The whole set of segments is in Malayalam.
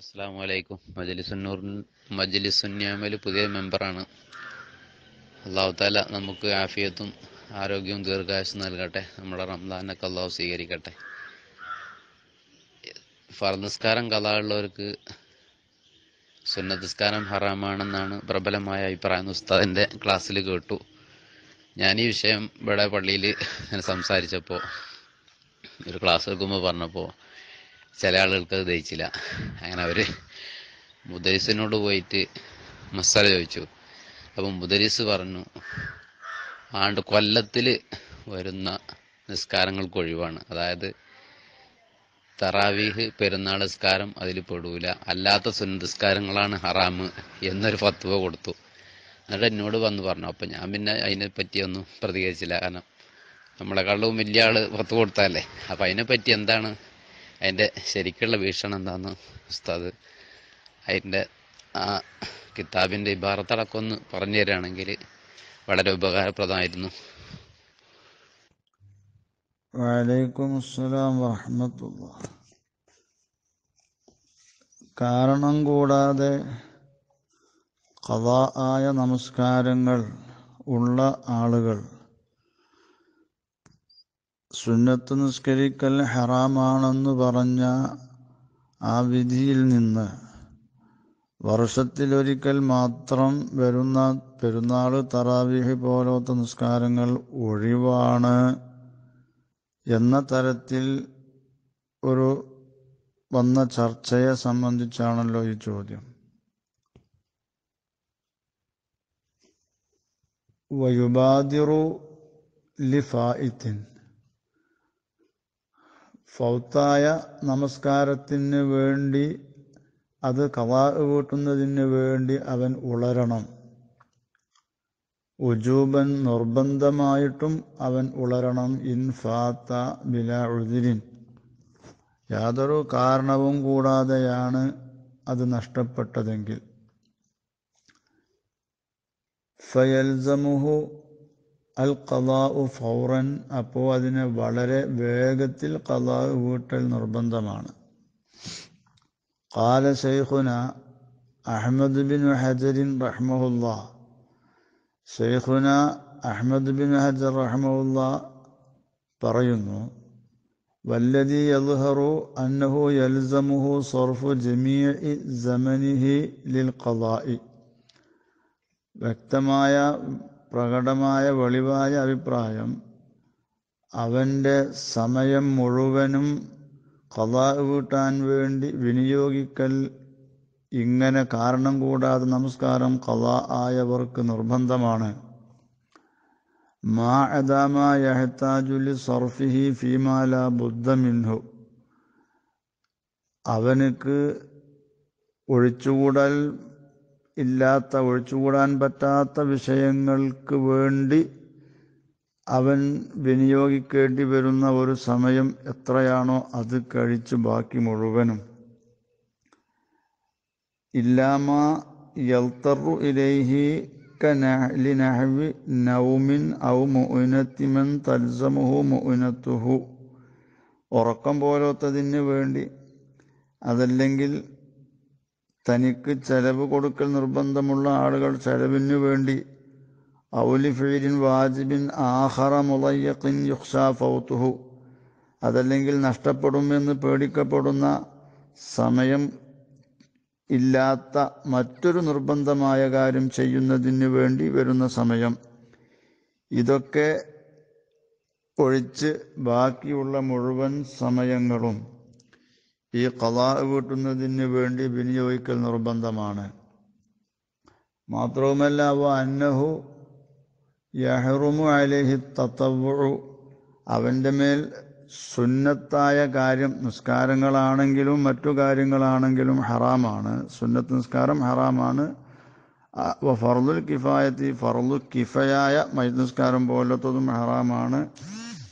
അസ്സാം വലൈക്കും മജലിസുന്നൂറിൽ മജലിസുന്യാമയിൽ പുതിയ മെമ്പറാണ് അള്ളാഹു താല നമുക്ക് ആഫിയത്തും ആരോഗ്യവും ദീർഘായുസ് നൽകട്ടെ നമ്മുടെ റംദാനൊക്കെ അള്ളാഹു സ്വീകരിക്കട്ടെ ഫർനിസ്കാരം കലാളുള്ളവർക്ക് സുന്നതിസ്കാരം ഹറാമാണെന്നാണ് പ്രബലമായ അഭിപ്രായം ഉസ്താദിൻ്റെ ക്ലാസ്സിൽ കേട്ടു ഞാൻ ഈ വിഷയം ഇവിടെ പള്ളിയിൽ സംസാരിച്ചപ്പോൾ ഒരു ക്ലാസ് എടുക്കുമ്പോൾ പറഞ്ഞപ്പോൾ ചില ആളുകൾക്ക് അത് ദഹിച്ചില്ല അങ്ങനെ അവർ മുദരിസിനോട് പോയിട്ട് മസാല ചോദിച്ചു അപ്പം മുദരിസ് പറഞ്ഞു ആണ്ട് കൊല്ലത്തിൽ വരുന്ന നിസ്കാരങ്ങൾക്ക് ഒഴിവാണ് അതായത് തറാവീഹ് പെരുന്നാൾ നിസ്കാരം അതിൽ പെടൂല അല്ലാത്ത സുനിസ്കാരങ്ങളാണ് ഹറാമ് എന്നൊരു ഫത്വ കൊടുത്തു എന്നിട്ട് എന്നോട് വന്ന് പറഞ്ഞു അപ്പം ഞാൻ പിന്നെ അതിനെ ഒന്നും പ്രതികരിച്ചില്ല കാരണം നമ്മളെക്കാളും വലിയ ആൾ ഫത്വ കൊടുത്താലേ അപ്പം അതിനെപ്പറ്റി എന്താണ് അതിൻ്റെ ശരിക്കുള്ള വീക്ഷണം എന്താന്ന് ഉസ്താദ് അതിൻ്റെ ആ കിതാബിൻ്റെ ഇബാറത്തടക്കം ഒന്ന് പറഞ്ഞു തരികയാണെങ്കിൽ വളരെ ഉപകാരപ്രദമായിരുന്നു വലൈക്കും അസ്സലാം വറഹമത്തുള്ള കാരണം കൂടാതെ കഥ ആയ നമസ്കാരങ്ങൾ ഉള്ള ആളുകൾ സുന്നത്ത് നിസ്കരിക്കൽ ഹറാമാണെന്ന് പറഞ്ഞ ആ വിധിയിൽ നിന്ന് വർഷത്തിലൊരിക്കൽ മാത്രം വരുന്ന പെരുന്നാൾ തറാവിഹി പോലത്തെ നിസ്കാരങ്ങൾ ഒഴിവാണ് എന്ന തരത്തിൽ ഒരു വന്ന ചർച്ചയെ സംബന്ധിച്ചാണല്ലോ ഈ ചോദ്യം വയുബാദിറു ലിഫായിത്തിൻ ഫൗത്തായ നമസ്കാരത്തിന് വേണ്ടി അത് കവാ കൂട്ടുന്നതിന് വേണ്ടി അവൻ ഉളരണം ഉജൂബൻ നിർബന്ധമായിട്ടും അവൻ ഉളരണം ഇൻ ഫാത്ത ബില ഉതിരിൻ യാതൊരു കാരണവും കൂടാതെയാണ് അത് നഷ്ടപ്പെട്ടതെങ്കിൽ ഫയൽസമുഹു അൽ കലാഉ ഫൗറൻ അപ്പോൾ അതിനെ വളരെ വേഗത്തിൽ കലാവ് വീട്ടൽ നിർബന്ധമാണ് قال شيخنا أحمد بن حجر رحمه الله شيخنا أحمد بن حجر رحمه الله പറയുന്നു والذي يظهر أنه يلزمه صرف جميع زمنه للقضاء വ്യക്തമായ പ്രകടമായ വെളിവായ അഭിപ്രായം അവൻ്റെ സമയം മുഴുവനും കഥാ കൂട്ടാൻ വേണ്ടി വിനിയോഗിക്കൽ ഇങ്ങനെ കാരണം കൂടാതെ നമസ്കാരം കഥാ ആയവർക്ക് നിർബന്ധമാണ് മാ അദാമയഹത്താജുലി സർഫിഹി ഫീമാല ബുദ്ധമിൻഹു അവനക്ക് ഒഴിച്ചുകൂടൽ ഇല്ലാത്ത ഒഴിച്ചുകൂടാൻ പറ്റാത്ത വിഷയങ്ങൾക്ക് വേണ്ടി അവൻ വിനിയോഗിക്കേണ്ടി വരുന്ന ഒരു സമയം എത്രയാണോ അത് കഴിച്ചു ബാക്കി മുഴുവനും ഇല്ലാമ യൽത്തറു ഇലേഹി കനഹ്ലിനഹവി നൗമിൻ ഔ മുനത്തിമൻ തൽസമുഹു മുനത്തുഹു ഉറക്കം പോലത്തതിന് വേണ്ടി അതല്ലെങ്കിൽ തനിക്ക് ചെലവ് കൊടുക്കൽ നിർബന്ധമുള്ള ആളുകൾ ചെലവിന് വേണ്ടി ഔലിഫീരിൻ വാജിബിൻ ആഹറ മുളയ്യഖിൻ യുക്ഷ ഫൗതുഹു അതല്ലെങ്കിൽ നഷ്ടപ്പെടുമെന്ന് പേടിക്കപ്പെടുന്ന സമയം ഇല്ലാത്ത മറ്റൊരു നിർബന്ധമായ കാര്യം ചെയ്യുന്നതിന് വേണ്ടി വരുന്ന സമയം ഇതൊക്കെ ഒഴിച്ച് ബാക്കിയുള്ള മുഴുവൻ സമയങ്ങളും ഈ കലാ വീട്ടുന്നതിന് വേണ്ടി വിനിയോഗിക്കൽ നിർബന്ധമാണ് മാത്രവുമല്ല അവ അന്നഹു യഹ്റുമു അലഹി തത്തവഴു അവൻ്റെ മേൽ സുന്നത്തായ കാര്യം നിസ്കാരങ്ങളാണെങ്കിലും മറ്റു കാര്യങ്ങളാണെങ്കിലും ഹറാമാണ് സുന്നത്ത് നിസ്കാരം ഹറാമാണ് ഫറുൽ കിഫായത്തി ഫറുൽ കിഫയായ നിസ്കാരം പോലത്തതും ഹറാമാണ്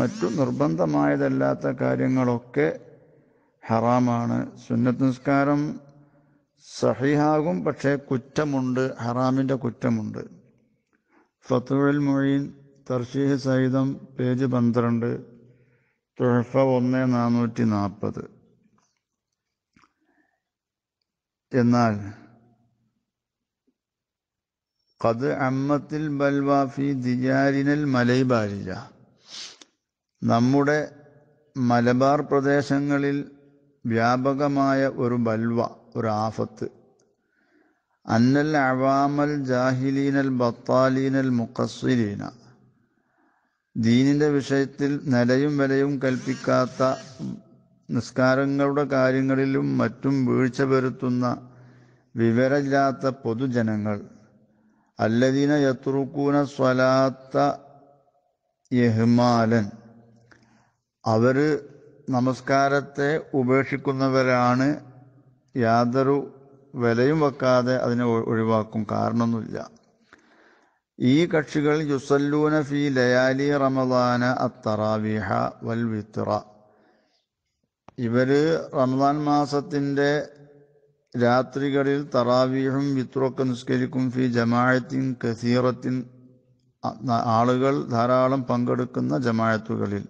മറ്റു നിർബന്ധമായതല്ലാത്ത കാര്യങ്ങളൊക്കെ ഹറാമാണ് സുന്നത്ത് നിസ്കാരം സഹിഹാകും പക്ഷേ കുറ്റമുണ്ട് ഹറാമിൻ്റെ കുറ്റമുണ്ട് ഫത്തുഴൽ മൊഴീൻ തർഷീഹ് സഹിതം പേജ് പന്ത്രണ്ട് തുഴഫ ഒന്ന് നാനൂറ്റി നാൽപ്പത് എന്നാൽ കത് അമ്മത്തിൽ ബൽവാഫി ദിജാരിനൽ മലൈബാരില നമ്മുടെ മലബാർ പ്രദേശങ്ങളിൽ വ്യാപകമായ ഒരു ബൽവ ഒരു ആഫത്ത് അന്നൽ അവാമൽ ജാഹിലീനൽ ബത്താലീനൽ മുഖസ്വരീന ദീനിൻ്റെ വിഷയത്തിൽ നിലയും വിലയും കൽപ്പിക്കാത്ത നിസ്കാരങ്ങളുടെ കാര്യങ്ങളിലും മറ്റും വീഴ്ച വരുത്തുന്ന വിവരമില്ലാത്ത പൊതുജനങ്ങൾ അല്ലദീന യത്രുക്കൂന സ്വലാത്ത യഹ്മാലൻ അവർ നമസ്കാരത്തെ ഉപേക്ഷിക്കുന്നവരാണ് യാതൊരു വിലയും വെക്കാതെ അതിനെ ഒഴിവാക്കും കാരണമൊന്നുമില്ല ഈ കക്ഷികൾ യുസല്ലൂന ഫി ലയാലി റമദാന അത്തറാവിഹ വൽ വിത്ര ഇവർ റമദാൻ മാസത്തിൻ്റെ രാത്രികളിൽ തറാവീഹും വിത്രൊക്കെ നിസ്കരിക്കും ഫി ജമായത്തിൻ കസീറത്തിൻ ആളുകൾ ധാരാളം പങ്കെടുക്കുന്ന ജമായത്തുകളിൽ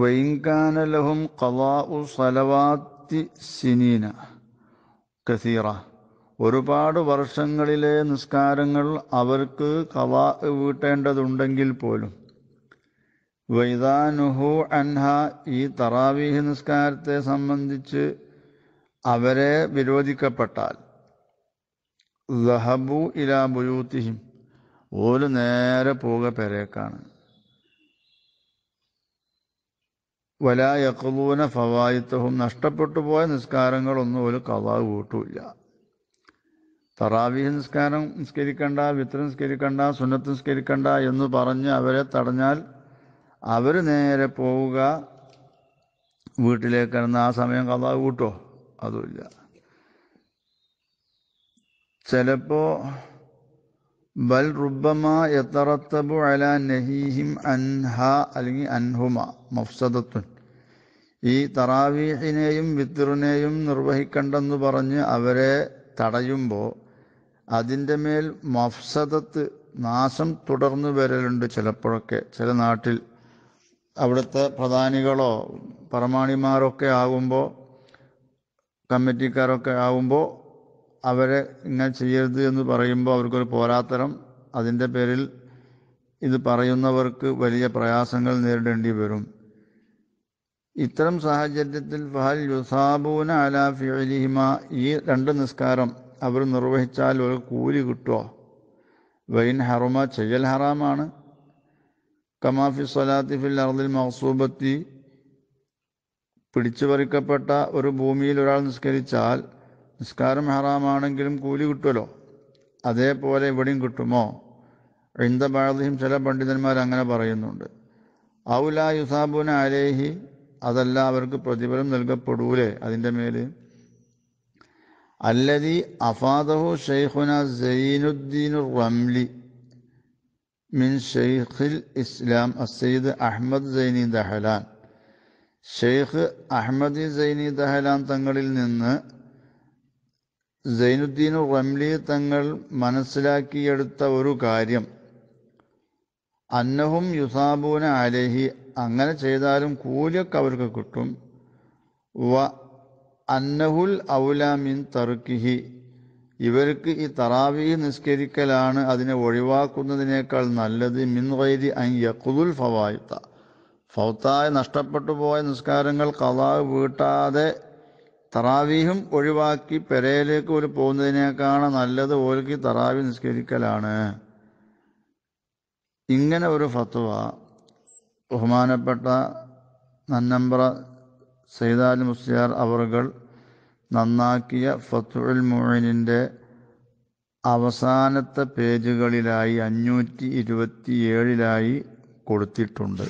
وإن لهم قضاء صلوات സിനീന കസീറ ഒരുപാട് വർഷങ്ങളിലെ നിസ്കാരങ്ങൾ അവർക്ക് കവാ വീട്ടേണ്ടതുണ്ടെങ്കിൽ പോലും വൈദാനുഹു അൻഹ ഈ തറാവീഹ് നിസ്കാരത്തെ സംബന്ധിച്ച് അവരെ വിരോധിക്കപ്പെട്ടാൽ ലഹബു ഇലാ ബുയൂത്തിഹിം ഓല് നേരെ പോക പെരേക്കാണ് വലായക്കുതൂന ഫവായിത്തവും നഷ്ടപ്പെട്ടു പോയ നിസ്കാരങ്ങളൊന്നും ഒരു കഥ കൂട്ടൂല തറാവീഹ് നിസ്കാരം നിസ്കരിക്കണ്ട വിത്ര നിസ്കരിക്കണ്ട സുന്നത്ത് നിസ്കരിക്കണ്ട എന്ന് പറഞ്ഞ് അവരെ തടഞ്ഞാൽ അവർ നേരെ പോവുക വീട്ടിലേക്ക് കിടന്ന് ആ സമയം കഥ കൂട്ടോ അതുമില്ല ചിലപ്പോൾ ബൽ റുബമ യത്തറത്തബു അല നഹീഹിം അൻഹ അല്ലെങ്കിൽ അൻഹുമ മഫ്സദത്തുൻ ഈ തറാവീഹിനെയും വിത്തറിനെയും നിർവഹിക്കണ്ടെന്ന് പറഞ്ഞ് അവരെ തടയുമ്പോൾ അതിൻ്റെ മേൽ മഫ്സദത്ത് നാശം തുടർന്ന് വരലുണ്ട് ചിലപ്പോഴൊക്കെ ചില നാട്ടിൽ അവിടുത്തെ പ്രധാനികളോ പരമാണിമാരൊക്കെ ആകുമ്പോൾ കമ്മിറ്റിക്കാരൊക്കെ ആകുമ്പോൾ അവരെ ഇങ്ങനെ ചെയ്യരുത് എന്ന് പറയുമ്പോൾ അവർക്കൊരു പോരാത്തരം അതിൻ്റെ പേരിൽ ഇത് പറയുന്നവർക്ക് വലിയ പ്രയാസങ്ങൾ നേരിടേണ്ടി വരും ഇത്തരം സാഹചര്യത്തിൽ ഫഹൽ യുസാബൂന അലാഫിഅലിഹിമ ഈ രണ്ട് നിസ്കാരം അവർ നിർവഹിച്ചാൽ ഒരു കൂലി കിട്ടുമോ വൈൻ ഹറുമ ചെയ്യൽ ഹറാമാണ് കമാഫി സലാത്തിഫിൽ ഫിൽ അർദിൽ മഹസൂബത്തി പിടിച്ചു ഒരു ഭൂമിയിൽ ഒരാൾ നിസ്കരിച്ചാൽ നിസ്കാരം ഹറാമാണെങ്കിലും കൂലി കിട്ടുമല്ലോ അതേപോലെ ഇവിടെയും കിട്ടുമോ ഇന്ത ബാധിയും ചില പണ്ഡിതന്മാർ അങ്ങനെ പറയുന്നുണ്ട് ഔല യുസാബുന അലേഹി അതല്ല അവർക്ക് പ്രതിഫലം നൽകപ്പെടൂലേ അതിൻ്റെ മേൽ അല്ലതി അഫാദഹു ഷെയ്ഖുന സൈനുദ്ദീനു റംലി മിൻ ഷെയ്ഖിൽ ഇസ്ലാം അസൈദ് അഹമ്മദ് സൈനി ദഹലാൻ ഷെയ്ഖ് അഹമ്മദ് സൈനി ദഹലാൻ തങ്ങളിൽ നിന്ന് സൈനുദ്ദീൻ റംലി തങ്ങൾ മനസ്സിലാക്കിയെടുത്ത ഒരു കാര്യം അന്നഹും യുസാബൂന അലഹി അങ്ങനെ ചെയ്താലും കൂലിയൊക്കെ അവർക്ക് കിട്ടും വ അന്നഹുൽ ഔലാമിൻ തറുക്കിഹി ഇവർക്ക് ഈ തറാവി നിസ്കരിക്കലാണ് അതിനെ ഒഴിവാക്കുന്നതിനേക്കാൾ നല്ലത് മിൻവൈരി അൻ യക്കുദുൽ ഫവായുത്ത ഫൗത്തായ നഷ്ടപ്പെട്ടു പോയ നിസ്കാരങ്ങൾ കഥാവ് വീട്ടാതെ തറാവീഹും ഒഴിവാക്കി പെരയിലേക്ക് ഒരു പോകുന്നതിനേക്കാളും നല്ലത് ഓൽക്കി തറാവി നിസ്കരിക്കലാണ് ഇങ്ങനെ ഒരു ഫത്വ ബഹുമാനപ്പെട്ട നന്നമ്പ്ര സൈദാൽ മുസ്ലിയാർ അവറുകൾ നന്നാക്കിയ ഫത്തുൽ മൊഴിനിൻ്റെ അവസാനത്തെ പേജുകളിലായി അഞ്ഞൂറ്റി ഏഴിലായി കൊടുത്തിട്ടുണ്ട്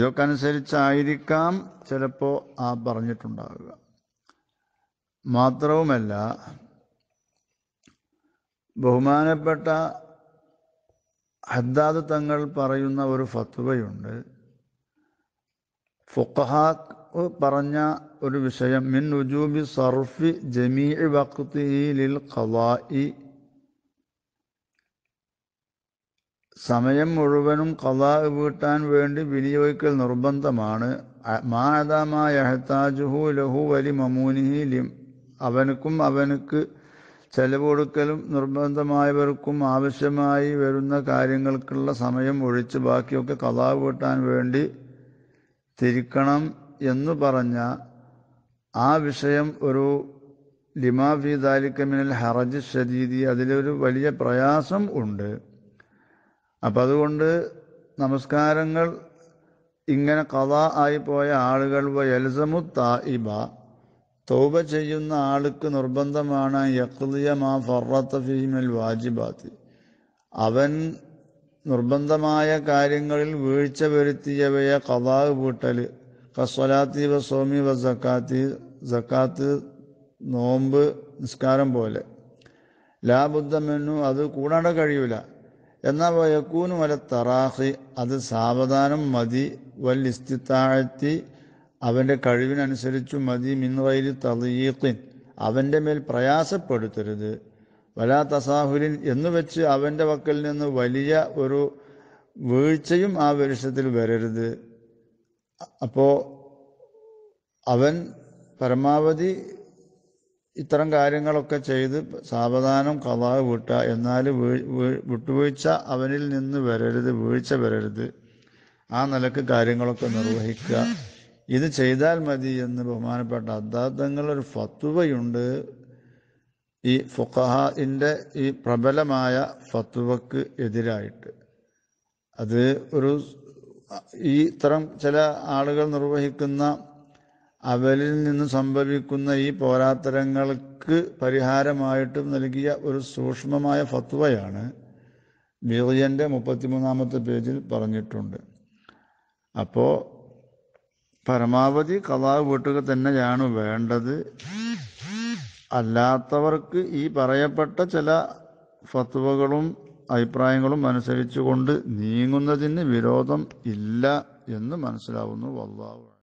ഇതൊക്കെ അനുസരിച്ചായിരിക്കാം ചിലപ്പോൾ ആ പറഞ്ഞിട്ടുണ്ടാവുക മാത്രവുമല്ല ബഹുമാനപ്പെട്ട ഹദ്ദാദ് തങ്ങൾ പറയുന്ന ഒരു ഫത്വയുണ്ട് ഫുഖഹാക്ക് പറഞ്ഞ ഒരു വിഷയം മിൻ ഉജൂബി സർഫി ജമീ വക്തി ലിൽ സമയം മുഴുവനും കലാ വീട്ടാൻ വേണ്ടി വിനിയോഗിക്കൽ നിർബന്ധമാണ് മാതാമായ യഹ്താജുഹു ലഹു വലി മമൂനിഹി ലിം അവനുക്കും അവനുക്ക് ചെലവ് കൊടുക്കലും നിർബന്ധമായവർക്കും ആവശ്യമായി വരുന്ന കാര്യങ്ങൾക്കുള്ള സമയം ഒഴിച്ച് ബാക്കിയൊക്കെ കഥാവ് കിട്ടാൻ വേണ്ടി തിരിക്കണം എന്ന് പറഞ്ഞ ആ വിഷയം ഒരു ലിമാ ഫി ദാലിക്കമിനൽ ഹറജ് ഷദീദി അതിലൊരു വലിയ പ്രയാസം ഉണ്ട് അപ്പം അതുകൊണ്ട് നമസ്കാരങ്ങൾ ഇങ്ങനെ കഥ ആയി പോയ ആളുകൾ എൽസമുത്ത ഇബ തൗബ ചെയ്യുന്ന ആൾക്ക് നിർബന്ധമാണ് യക്ലിയ മാ ഫറത്ത ഫീമിൽ വാജിബാത്തി അവൻ നിർബന്ധമായ കാര്യങ്ങളിൽ വീഴ്ച വരുത്തിയവയെ കഥാവ് പൂട്ടൽ കസ്വലാത്തി വ സോമി വ സക്കാത്തി സക്കാത്ത് നോമ്പ് നിസ്കാരം പോലെ ലാബുദ്ധമെന്നു അത് കൂടാണ്ട് കഴിയൂല എന്നാ വയക്കൂനും വല തറാഹി അത് സാവധാനം മതി വൽ ഇസ്തിത്താഴ്ത്തി അവൻ്റെ കഴിവിനനുസരിച്ചു മതി മിൻവൈരി തലീഖിൻ അവൻ്റെ മേൽ പ്രയാസപ്പെടുത്തരുത് വലാ തസാഹുലിൻ എന്ന് വെച്ച് അവൻ്റെ വക്കൽ നിന്ന് വലിയ ഒരു വീഴ്ചയും ആ വരുഷത്തിൽ വരരുത് അപ്പോൾ അവൻ പരമാവധി ഇത്തരം കാര്യങ്ങളൊക്കെ ചെയ്ത് സാവധാനം കഥാവ് വിട്ട എന്നാൽ വിട്ടുവീഴ്ച അവനിൽ നിന്ന് വരരുത് വീഴ്ച വരരുത് ആ നിലക്ക് കാര്യങ്ങളൊക്കെ നിർവഹിക്കുക ഇത് ചെയ്താൽ മതി എന്ന് ബഹുമാനപ്പെട്ട അദ്ധാത്തങ്ങൾ ഒരു ഫത്വയുണ്ട് ഈ ഫുഖഹാഇൻ്റെ ഈ പ്രബലമായ ഫത്വക്ക് എതിരായിട്ട് അത് ഒരു ഈ ഇത്തരം ചില ആളുകൾ നിർവഹിക്കുന്ന അവരിൽ നിന്ന് സംഭവിക്കുന്ന ഈ പോരാത്തരങ്ങൾക്ക് പരിഹാരമായിട്ടും നൽകിയ ഒരു സൂക്ഷ്മമായ ഫത്വയാണ് ബിറിയൻ്റെ മുപ്പത്തിമൂന്നാമത്തെ പേജിൽ പറഞ്ഞിട്ടുണ്ട് അപ്പോൾ പരമാവധി കലാവ് വീട്ടുക തന്നെയാണ് വേണ്ടത് അല്ലാത്തവർക്ക് ഈ പറയപ്പെട്ട ചില ഫത്വകളും അഭിപ്രായങ്ങളും അനുസരിച്ചുകൊണ്ട് നീങ്ങുന്നതിന് വിരോധം ഇല്ല എന്ന് മനസ്സിലാവുന്നു വല്ലാവ്